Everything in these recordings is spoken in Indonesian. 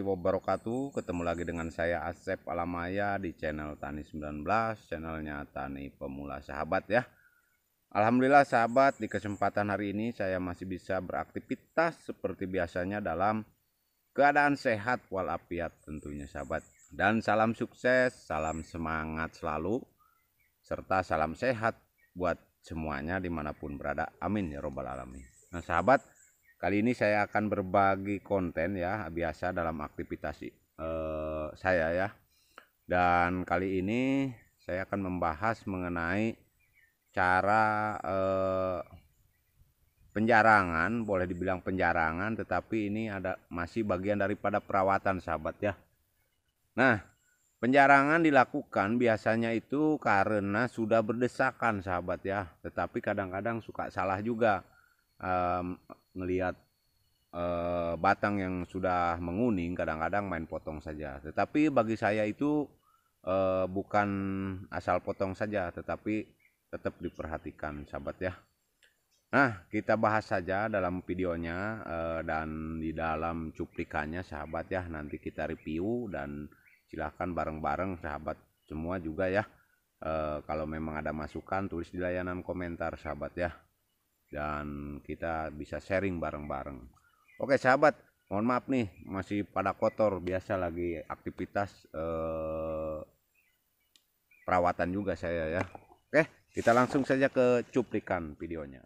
warahmatullahi wabarakatuh Ketemu lagi dengan saya Asep Alamaya di channel Tani 19 Channelnya Tani Pemula Sahabat ya Alhamdulillah sahabat di kesempatan hari ini saya masih bisa beraktivitas seperti biasanya dalam keadaan sehat walafiat tentunya sahabat Dan salam sukses, salam semangat selalu Serta salam sehat buat semuanya dimanapun berada Amin ya robbal alamin Nah sahabat Kali ini saya akan berbagi konten ya biasa dalam aktivitas eh, saya ya. Dan kali ini saya akan membahas mengenai cara eh, penjarangan, boleh dibilang penjarangan, tetapi ini ada masih bagian daripada perawatan sahabat ya. Nah, penjarangan dilakukan biasanya itu karena sudah berdesakan sahabat ya, tetapi kadang-kadang suka salah juga ngelihat e, batang yang sudah menguning kadang-kadang main potong saja tetapi bagi saya itu e, bukan asal potong saja tetapi tetap diperhatikan sahabat ya Nah, kita bahas saja dalam videonya eh, dan di dalam cuplikannya sahabat ya. Nanti kita review dan silahkan bareng-bareng sahabat semua juga ya. Uh, kalau memang ada masukan tulis di layanan komentar sahabat ya dan kita bisa sharing bareng-bareng. Oke sahabat, mohon maaf nih masih pada kotor biasa lagi aktivitas eh, perawatan juga saya ya. Oke, kita langsung saja ke cuplikan videonya.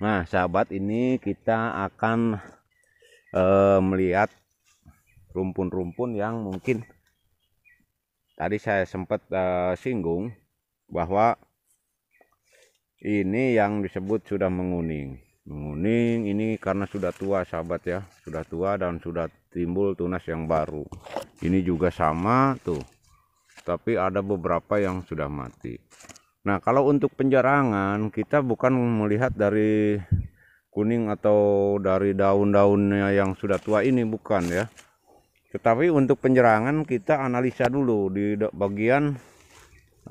Nah sahabat ini kita akan eh, melihat rumpun-rumpun yang mungkin tadi saya sempat eh, singgung bahwa ini yang disebut sudah menguning menguning ini karena sudah tua sahabat ya sudah tua dan sudah timbul tunas yang baru ini juga sama tuh tapi ada beberapa yang sudah mati nah kalau untuk penjarangan kita bukan melihat dari kuning atau dari daun-daunnya yang sudah tua ini bukan ya tetapi untuk penjarangan kita analisa dulu di bagian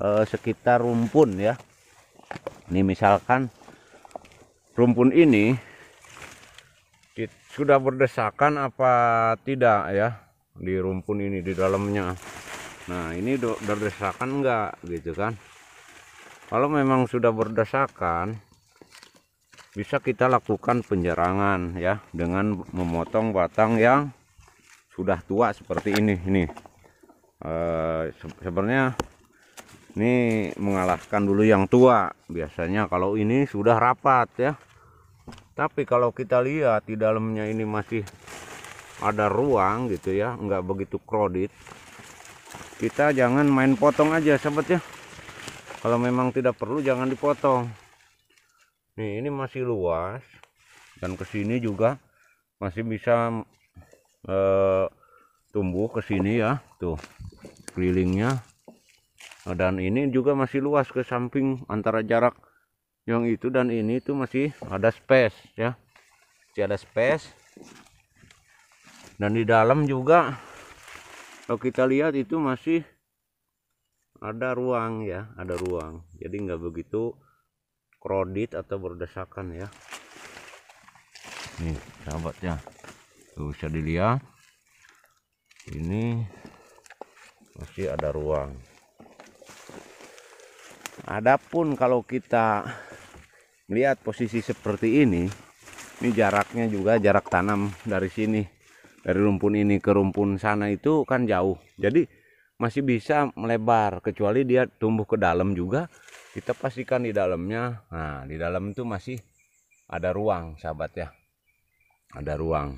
eh, sekitar rumpun ya ini misalkan rumpun ini sudah berdesakan apa tidak ya di rumpun ini di dalamnya nah ini berdesakan enggak gitu kan kalau memang sudah berdesakan bisa kita lakukan penjarangan ya dengan memotong batang yang sudah tua seperti ini ini e, sebenarnya ini mengalahkan dulu yang tua biasanya kalau ini sudah rapat ya tapi kalau kita lihat di dalamnya ini masih ada ruang gitu ya nggak begitu crowded kita jangan main potong aja sahabat ya kalau memang tidak perlu jangan dipotong nih ini masih luas dan kesini juga masih bisa e, tumbuh kesini ya tuh kelilingnya Nah, dan ini juga masih luas ke samping antara jarak yang itu dan ini itu masih ada space ya. Masih ada space. Dan di dalam juga kalau kita lihat itu masih ada ruang ya, ada ruang. Jadi nggak begitu krodit atau berdesakan ya. Nih, sahabatnya, ya. Tuh bisa dilihat. Ini masih ada ruang. Adapun kalau kita melihat posisi seperti ini, ini jaraknya juga jarak tanam dari sini dari rumpun ini ke rumpun sana itu kan jauh. Jadi masih bisa melebar kecuali dia tumbuh ke dalam juga. Kita pastikan di dalamnya. Nah, di dalam itu masih ada ruang, sahabat ya. Ada ruang.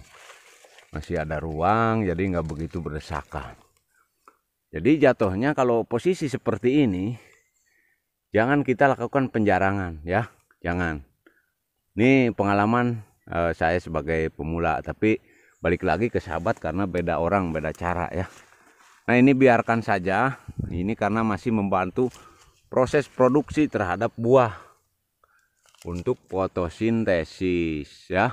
Masih ada ruang jadi nggak begitu berdesakan. Jadi jatuhnya kalau posisi seperti ini jangan kita lakukan penjarangan ya jangan ini pengalaman uh, saya sebagai pemula tapi balik lagi ke sahabat karena beda orang beda cara ya nah ini biarkan saja ini karena masih membantu proses produksi terhadap buah untuk fotosintesis ya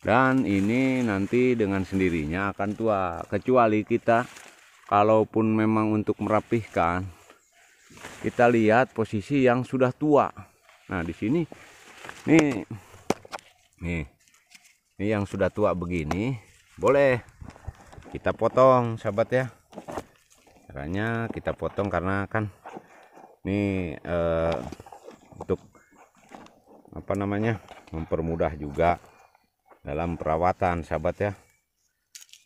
dan ini nanti dengan sendirinya akan tua kecuali kita kalaupun memang untuk merapihkan kita lihat posisi yang sudah tua. Nah, di sini nih nih ini yang sudah tua begini boleh kita potong sahabat ya caranya kita potong karena kan nih eh, untuk apa namanya mempermudah juga dalam perawatan sahabat ya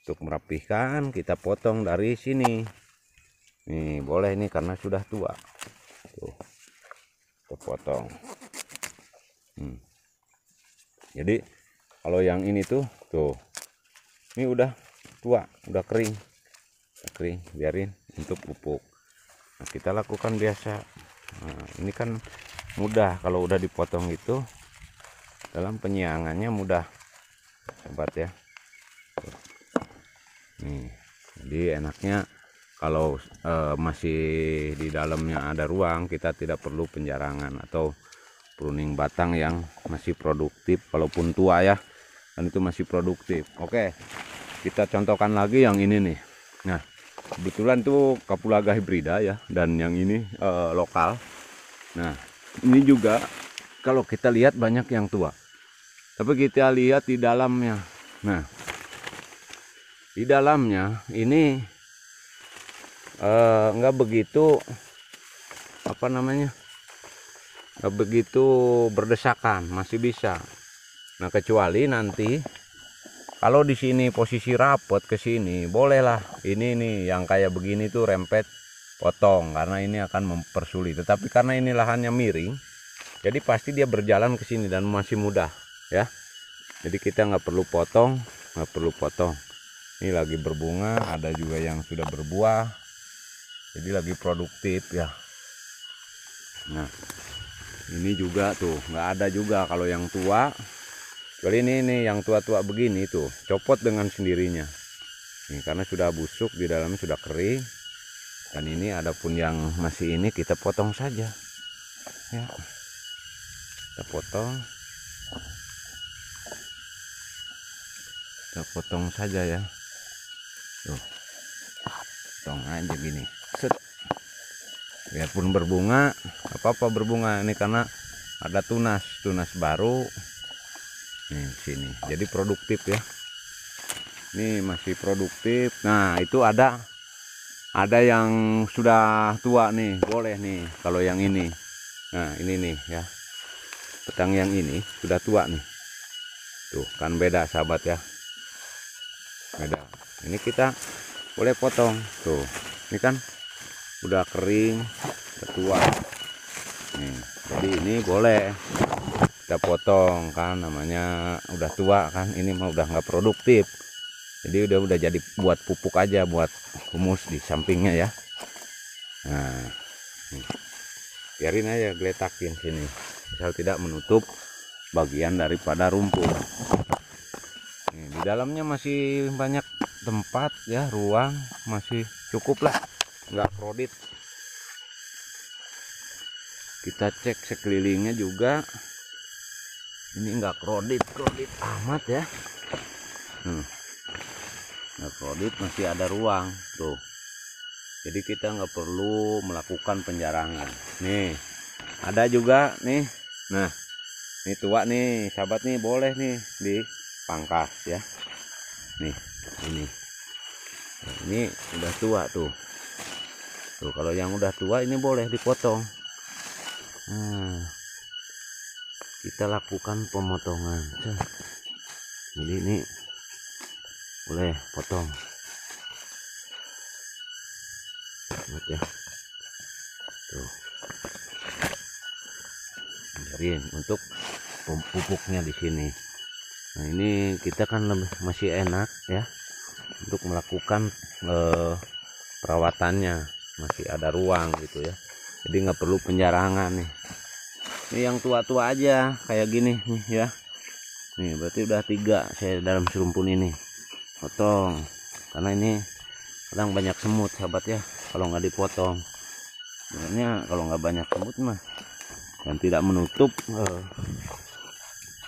untuk merapihkan kita potong dari sini nih boleh ini karena sudah tua tuh terpotong hmm. jadi kalau yang ini tuh tuh ini udah tua udah kering kering biarin untuk pupuk nah, kita lakukan biasa nah, ini kan mudah kalau udah dipotong itu dalam penyiangannya mudah hebat ya nih jadi enaknya kalau e, masih di dalamnya ada ruang kita tidak perlu penjarangan atau pruning batang yang masih produktif walaupun tua ya dan itu masih produktif oke kita contohkan lagi yang ini nih nah kebetulan tuh kapulaga hibrida ya dan yang ini e, lokal nah ini juga kalau kita lihat banyak yang tua tapi kita lihat di dalamnya nah di dalamnya ini nggak eh, nggak begitu apa namanya nggak begitu berdesakan masih bisa nah kecuali nanti kalau di sini posisi rapet ke sini bolehlah ini nih yang kayak begini tuh rempet potong karena ini akan mempersulit tetapi karena ini lahannya miring jadi pasti dia berjalan ke sini dan masih mudah ya jadi kita nggak perlu potong nggak perlu potong ini lagi berbunga ada juga yang sudah berbuah jadi lagi produktif ya nah ini juga tuh nggak ada juga kalau yang tua kali ini nih yang tua-tua begini tuh copot dengan sendirinya ini karena sudah busuk di dalamnya sudah kering dan ini adapun yang masih ini kita potong saja ya kita potong kita potong saja ya tuh potong aja gini maksud biarpun berbunga apa apa berbunga ini karena ada tunas tunas baru nih sini jadi produktif ya ini masih produktif nah itu ada ada yang sudah tua nih boleh nih kalau yang ini nah ini nih ya petang yang ini sudah tua nih tuh kan beda sahabat ya beda ini kita boleh potong tuh ini kan udah kering tua, nih jadi ini boleh kita potong kan namanya udah tua kan ini mah udah nggak produktif jadi udah udah jadi buat pupuk aja buat humus di sampingnya ya nah nih. biarin aja geletakin sini asal tidak menutup bagian daripada rumput nih, di dalamnya masih banyak tempat ya ruang masih cukup lah nggak prodit kita cek sekelilingnya juga ini nggak krodit krodit amat ya hmm. nggak krodit masih ada ruang tuh jadi kita nggak perlu melakukan penjarangan nih ada juga nih nah ini tua nih sahabat nih boleh nih dipangkas ya nih ini nah, ini udah tua tuh tuh kalau yang udah tua ini boleh dipotong nah, kita lakukan pemotongan jadi ini boleh potong Lihat ya tuh Jadi untuk pupuknya di sini nah ini kita kan lebih, masih enak ya untuk melakukan eh, perawatannya masih ada ruang gitu ya jadi nggak perlu penjarangan nih ini yang tua-tua aja kayak gini nih ya nih berarti udah tiga saya dalam serumpun ini potong karena ini kadang banyak semut sahabat ya kalau nggak dipotong sebenarnya kalau nggak banyak semut mah dan tidak menutup eh,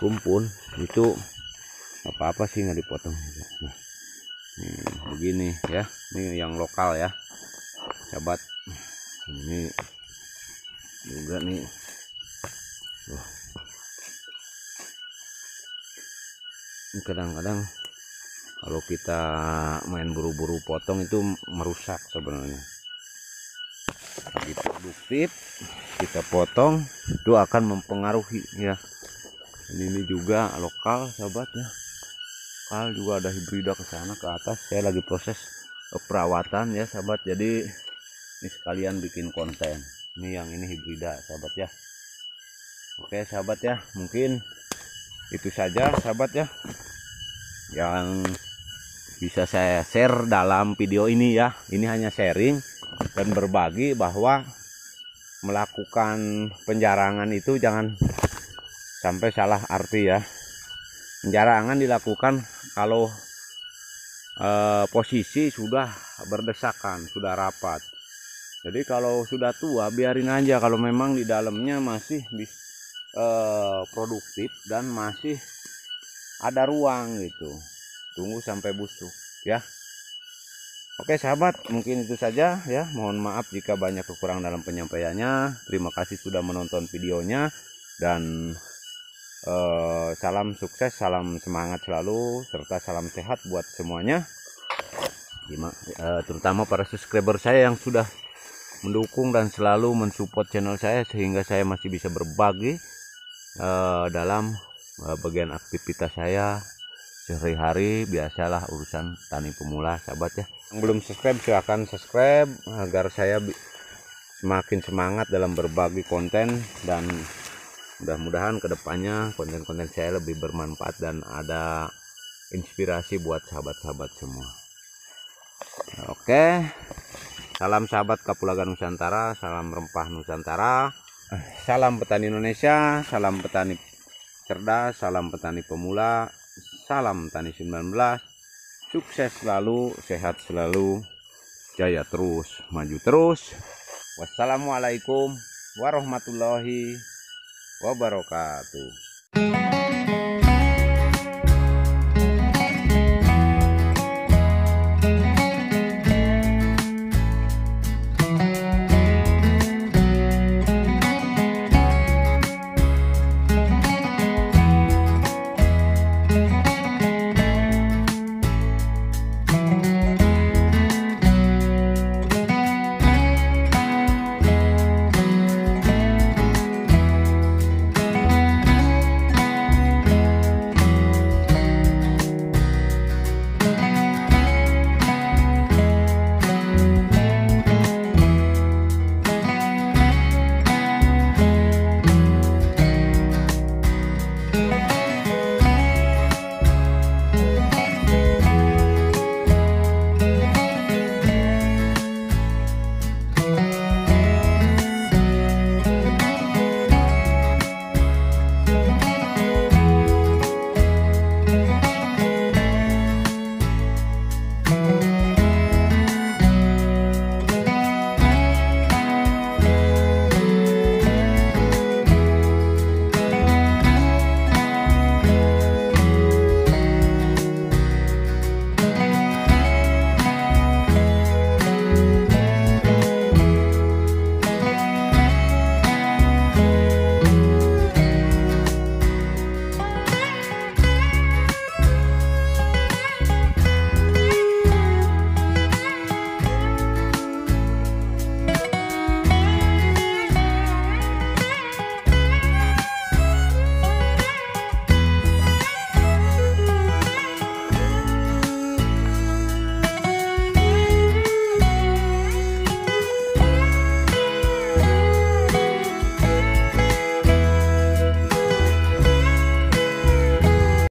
rumpun itu apa-apa sih nggak dipotong nih, begini ya ini yang lokal ya sahabat, ini juga nih Loh. ini kadang-kadang kalau kita main buru-buru potong itu merusak sebenarnya lagi produktif kita potong itu akan mempengaruhi ya ini, ini juga lokal sahabat ya lokal juga ada hibrida ke sana ke atas saya lagi proses perawatan ya sahabat jadi ini sekalian bikin konten ini yang ini hibrida sahabat ya oke sahabat ya mungkin itu saja sahabat ya yang bisa saya share dalam video ini ya ini hanya sharing dan berbagi bahwa melakukan penjarangan itu jangan sampai salah arti ya penjarangan dilakukan kalau eh, posisi sudah berdesakan sudah rapat jadi kalau sudah tua biarin aja kalau memang di dalamnya masih bis, e, eh, produktif dan masih ada ruang gitu tunggu sampai busuk ya Oke sahabat mungkin itu saja ya mohon maaf jika banyak kekurangan dalam penyampaiannya terima kasih sudah menonton videonya dan eh, salam sukses salam semangat selalu serta salam sehat buat semuanya eh, terutama para subscriber saya yang sudah mendukung dan selalu mensupport channel saya sehingga saya masih bisa berbagi uh, dalam uh, bagian aktivitas saya sehari-hari biasalah urusan tani pemula sahabat ya yang belum subscribe silahkan subscribe agar saya semakin semangat dalam berbagi konten dan mudah-mudahan kedepannya konten-konten saya lebih bermanfaat dan ada inspirasi buat sahabat-sahabat semua oke okay. Salam sahabat Kapulaga Nusantara, salam rempah Nusantara, salam petani Indonesia, salam petani cerdas, salam petani pemula, salam tani 19. Sukses selalu, sehat selalu, jaya terus, maju terus. Wassalamualaikum warahmatullahi wabarakatuh.